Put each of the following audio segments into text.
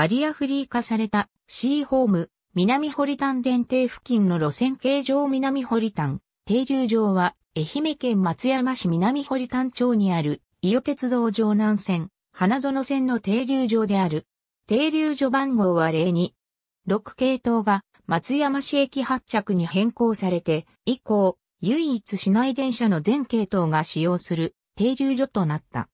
バリアフリー化されたシーホーム、南堀丹電停付近の路線形状南堀丹、停留場は愛媛県松山市南堀丹町にある伊予鉄道城南線、花園線の停留場である。停留所番号は02。6系統が松山市駅発着に変更されて、以降、唯一市内電車の全系統が使用する停留所となった。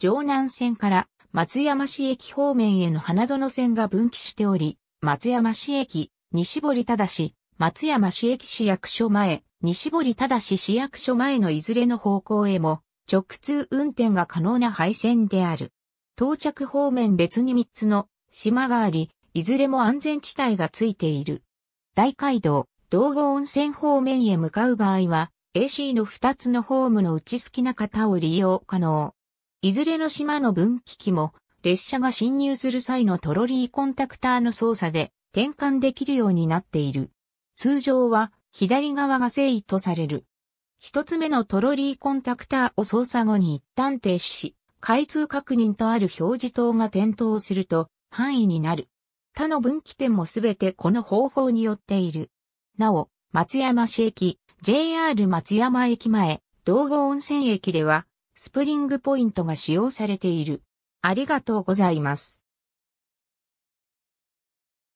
城南線から松山市駅方面への花園線が分岐しており、松山市駅、西堀忠、松山市駅市役所前、西堀忠市役所前のいずれの方向へも、直通運転が可能な配線である。到着方面別に3つの島があり、いずれも安全地帯がついている。大街道、道後温泉方面へ向かう場合は、AC の2つのホームの内好きな方を利用可能。いずれの島の分岐器も、列車が進入する際のトロリーコンタクターの操作で転換できるようになっている。通常は左側が正位とされる。一つ目のトロリーコンタクターを操作後に一旦停止し、開通確認とある表示灯が点灯すると範囲になる。他の分岐点もすべてこの方法によっている。なお、松山市駅、JR 松山駅前、道後温泉駅では、スプリングポイントが使用されている。ありがとうございます。